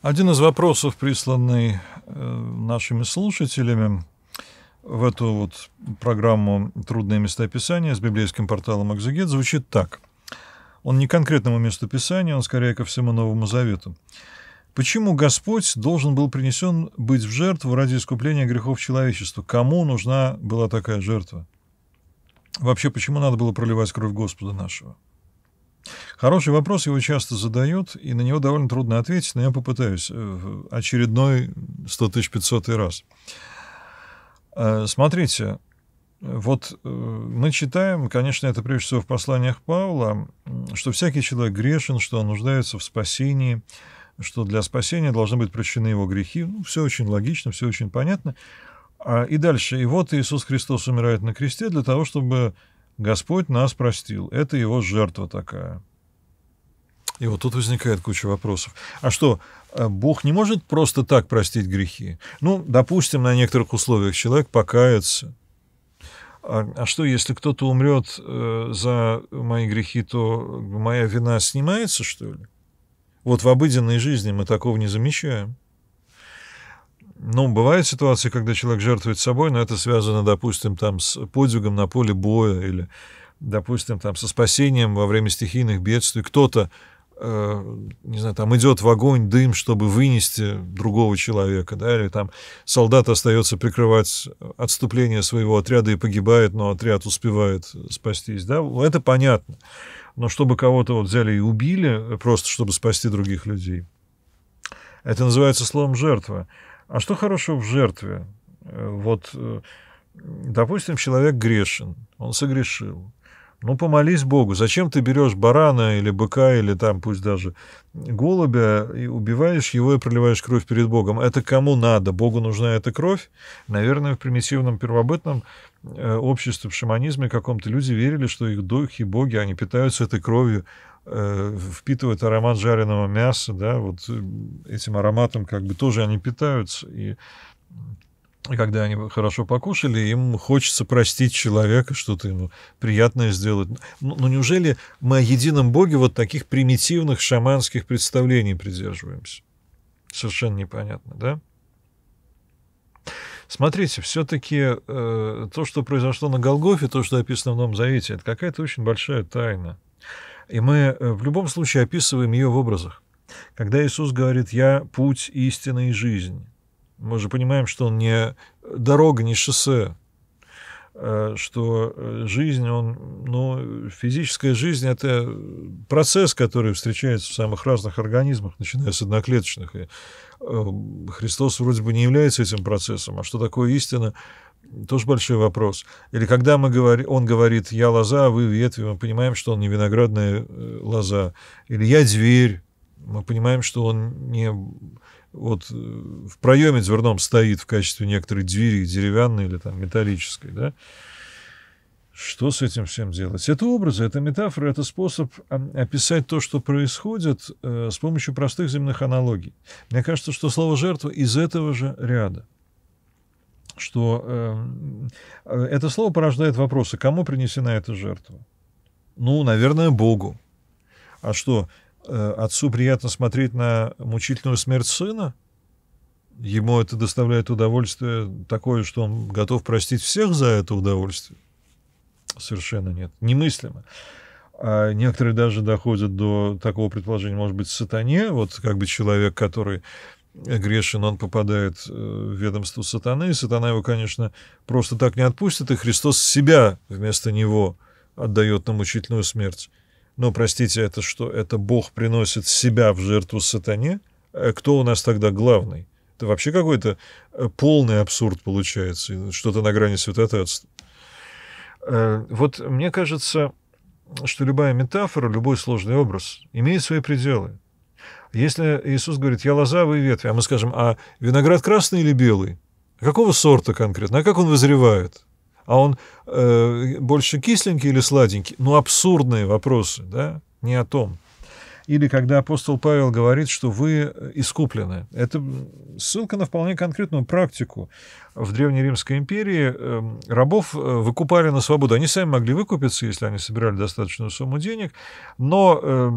Один из вопросов, присланный э, нашими слушателями в эту вот программу «Трудные местописания» с библейским порталом «Экзегет» звучит так. Он не конкретному месту Писания, он скорее ко всему Новому Завету. Почему Господь должен был принесен быть в жертву ради искупления грехов человечества? Кому нужна была такая жертва? Вообще, почему надо было проливать кровь Господа нашего? Хороший вопрос, его часто задают, и на него довольно трудно ответить, но я попытаюсь э, очередной 100 тысяч 500 раз. Э, смотрите, вот э, мы читаем, конечно, это прежде всего в посланиях Павла, что всякий человек грешен, что он нуждается в спасении, что для спасения должны быть прощены его грехи. Ну, все очень логично, все очень понятно. А, и дальше. И вот Иисус Христос умирает на кресте для того, чтобы Господь нас простил. Это его жертва такая. И вот тут возникает куча вопросов. А что, э, Бог не может просто так простить грехи? Ну, допустим, на некоторых условиях человек покается. А, а что, если кто-то умрет э, за мои грехи, то моя вина снимается, что ли? Вот в обыденной жизни мы такого не замечаем. Ну, бывают ситуации, когда человек жертвует собой, но это связано, допустим, там с подвигом на поле боя или, допустим, там со спасением во время стихийных бедствий. Кто-то Э, не знаю, там идет в огонь дым, чтобы вынести другого человека, да, или там солдат остается прикрывать отступление своего отряда и погибает, но отряд успевает спастись, да, это понятно. Но чтобы кого-то вот взяли и убили, э, просто чтобы спасти других людей, это называется словом «жертва». А что хорошего в жертве? Э, вот, допустим, человек грешен, он согрешил, ну, помолись Богу, зачем ты берешь барана или быка, или там пусть даже голубя, и убиваешь его и проливаешь кровь перед Богом? Это кому надо? Богу нужна эта кровь? Наверное, в примитивном первобытном э, обществе, в шаманизме каком-то люди верили, что их духи, боги, они питаются этой кровью, э, впитывают аромат жареного мяса, да, вот э, этим ароматом как бы тоже они питаются. И и когда они хорошо покушали, им хочется простить человека, что-то ему приятное сделать. Но ну, ну неужели мы о едином боге вот таких примитивных шаманских представлений придерживаемся? Совершенно непонятно, да? Смотрите, все-таки э, то, что произошло на Голгофе, то, что описано в Новом Завете, это какая-то очень большая тайна. И мы э, в любом случае описываем ее в образах. Когда Иисус говорит «Я – путь, истина и жизнь», мы же понимаем, что он не дорога, не шоссе, а что э, жизнь, он, ну, физическая жизнь — это процесс, который встречается в самых разных организмах, начиная с одноклеточных. И э, Христос вроде бы не является этим процессом. А что такое истина? Тоже большой вопрос. Или когда мы говори, он говорит «я лоза, а вы ветви», мы понимаем, что он не виноградная э, лоза. Или «я дверь», мы понимаем, что он не вот э, в проеме дверном стоит в качестве некоторой двери, деревянной или там металлической, да, что с этим всем делать? Это образы, это метафоры, это способ описать то, что происходит э, с помощью простых земных аналогий. Мне кажется, что слово «жертва» из этого же ряда что эм, э, это слово порождает вопросы, кому принесена эта жертва? Ну, наверное, Богу. А что, Э, отцу приятно смотреть на мучительную смерть сына. Ему это доставляет удовольствие такое, что он готов простить всех за это удовольствие. Совершенно нет. Немыслимо. А некоторые даже доходят до такого предположения, может быть, сатане, вот как бы человек, который грешен, он попадает э, в ведомство сатаны, и сатана его, конечно, просто так не отпустит, и Христос себя вместо него отдает на мучительную смерть. Но, простите, это что? Это Бог приносит себя в жертву сатане? Э, кто у нас тогда главный? Это вообще какой-то э, полный абсурд получается, что-то на грани святотатства. Э, вот мне кажется, что любая метафора, любой сложный образ имеет свои пределы. Если Иисус говорит, я лоза, вы ветви, а мы скажем, а виноград красный или белый? Какого сорта конкретно? А как он вызревает? а он э, больше кисленький или сладенький? Ну, абсурдные вопросы, да, не о том или когда апостол Павел говорит, что вы э, искуплены. Это ссылка на вполне конкретную практику. В Древней Римской империи эм, рабов э, выкупали на свободу. Они сами могли выкупиться, если они собирали достаточную сумму денег, но э,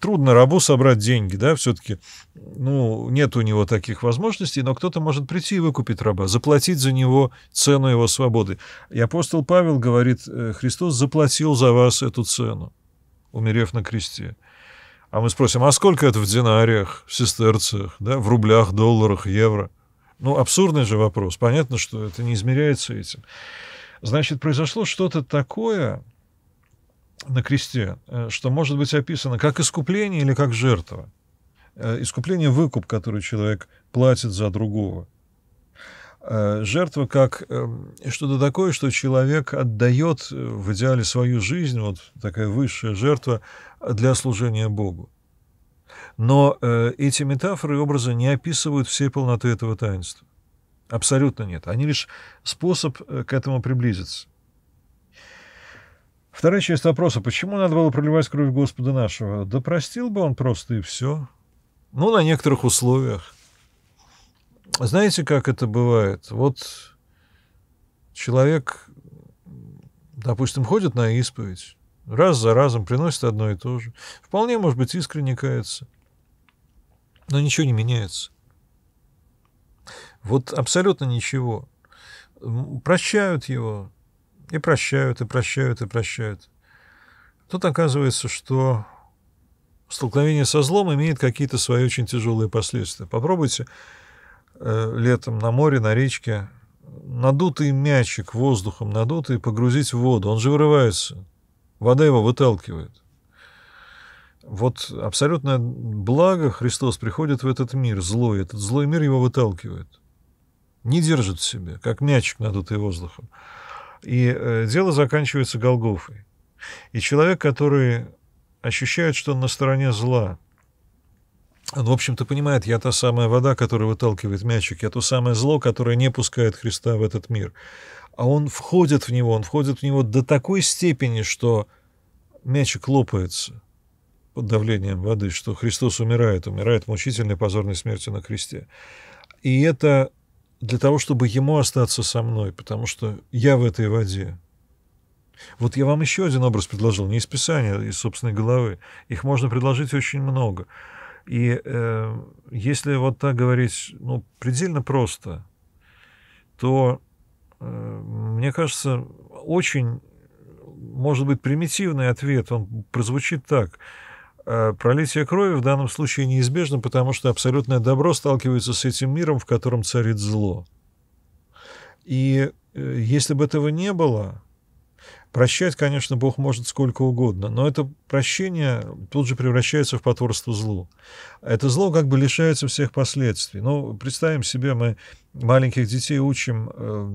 трудно рабу собрать деньги, да, все-таки, ну, нет у него таких возможностей, но кто-то может прийти и выкупить раба, заплатить за него цену его свободы. И апостол Павел говорит, э, Христос заплатил за вас эту цену, умерев на кресте. А мы спросим, а сколько это в динариях, в сестерциях, да, в рублях, долларах, евро? Ну, абсурдный же вопрос. Понятно, что это не измеряется этим. Значит, произошло что-то такое на кресте, э, что может быть описано как искупление или как жертва. Э, искупление – выкуп, который человек платит за другого. Э, жертва как э, что-то такое, что человек отдает э, в идеале свою жизнь, вот такая высшая жертва для служения Богу. Но эти метафоры и образы не описывают всей полноты этого таинства. Абсолютно нет. Они лишь способ к этому приблизиться. Вторая часть вопроса. Почему надо было проливать кровь Господа нашего? Да простил бы он просто и все. Ну, на некоторых условиях знаете, как это бывает? Вот человек, допустим, ходит на исповедь, раз за разом приносит одно и то же. Вполне, может быть, искренне кается, но ничего не меняется. Вот абсолютно ничего. Прощают его, и прощают, и прощают, и прощают. Тут оказывается, что столкновение со злом имеет какие-то свои очень тяжелые последствия. Попробуйте Э, летом на море, на речке, надутый мячик воздухом надутый погрузить в воду. Он же вырывается. Вода его выталкивает. Вот абсолютное благо Христос приходит в этот мир, злой. Этот злой мир его выталкивает. Не держит в себе, как мячик, надутый воздухом. И э, дело заканчивается Голгофой. И человек, который ощущает, что он на стороне зла – он, ну, в общем-то, понимает, я та самая вода, которая выталкивает мячик, я то самое зло, которое не пускает Христа в этот мир. А он входит в него, он входит в него до такой степени, что мячик лопается под давлением воды, что Христос умирает, умирает мучительной позорной смертью на кресте. И это для того, чтобы ему остаться со мной, потому что я в этой воде. Вот я вам еще один образ предложил, не из Писания, а из собственной головы. Их можно предложить очень много. И э, если вот так говорить, ну, предельно просто, то, э, мне кажется, очень, может быть, примитивный ответ, он прозвучит так. Э, пролитие крови в данном случае неизбежно, потому что абсолютное добро сталкивается с этим миром, в котором царит зло. И э, если бы этого не было, Прощать, конечно, Бог может сколько угодно, но это прощение тут же превращается в потворство злу. Это зло как бы лишается всех последствий. Ну, представим себе, мы маленьких детей учим, э,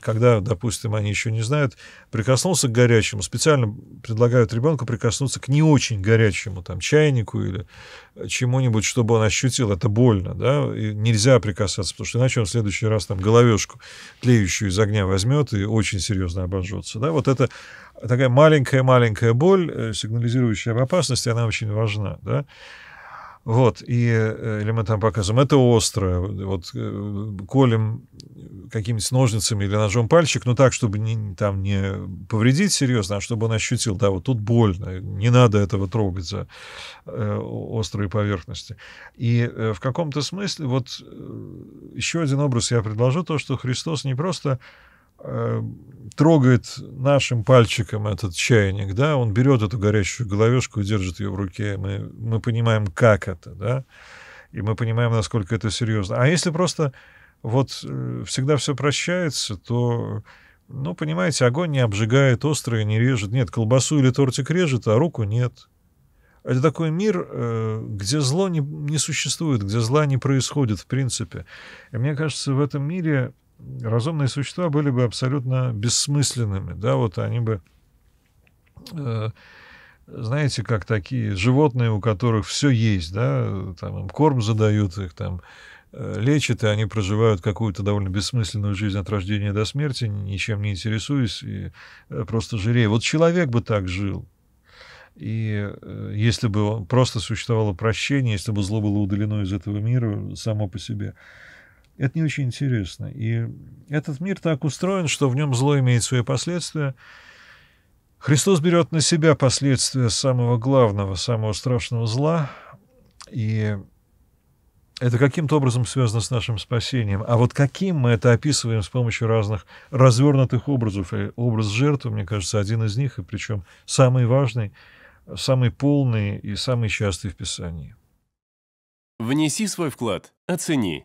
когда, допустим, они еще не знают, прикоснулся к горячему, специально предлагают ребенку прикоснуться к не очень горячему, там, чайнику или э, чему-нибудь, чтобы он ощутил, это больно, да, и нельзя прикасаться, потому что иначе он в следующий раз там головешку тлеющую из огня возьмет и очень серьезно обожжется, да, вот это такая маленькая-маленькая боль, э, сигнализирующая об опасности, она очень важна, да, вот, и э, элементам показываем. Это острое. Вот э, колем какими-нибудь ножницами или ножом пальчик, но так, чтобы не, там не повредить серьезно, а чтобы он ощутил, да, вот тут больно, не надо этого трогать за э, острые поверхности. И э, в каком-то смысле вот э, еще один образ я предложу, то, что Христос не просто Э, трогает нашим пальчиком этот чайник, да, он берет эту горящую головешку и держит ее в руке, мы, мы понимаем, как это, да, и мы понимаем, насколько это серьезно. А если просто вот э, всегда все прощается, то, ну, понимаете, огонь не обжигает, острое не режет, нет, колбасу или тортик режет, а руку нет. Это такой мир, э, где зло не, не существует, где зла не происходит в принципе. И мне кажется, в этом мире разумные существа были бы абсолютно бессмысленными, да, вот они бы, э, знаете, как такие животные, у которых все есть, да, там им корм задают, их там э, лечат, и они проживают какую-то довольно бессмысленную жизнь от рождения до смерти, ничем не интересуясь, и э, просто жирея. Вот человек бы так жил, и э, если бы просто существовало прощение, если бы зло было удалено из этого мира само по себе, это не очень интересно. И этот мир так устроен, что в нем зло имеет свои последствия. Христос берет на себя последствия самого главного, самого страшного зла, и это каким-то образом связано с нашим спасением. А вот каким мы это описываем с помощью разных развернутых образов. И образ жертвы, мне кажется, один из них, и причем самый важный, самый полный и самый частый в Писании. Внеси свой вклад, оцени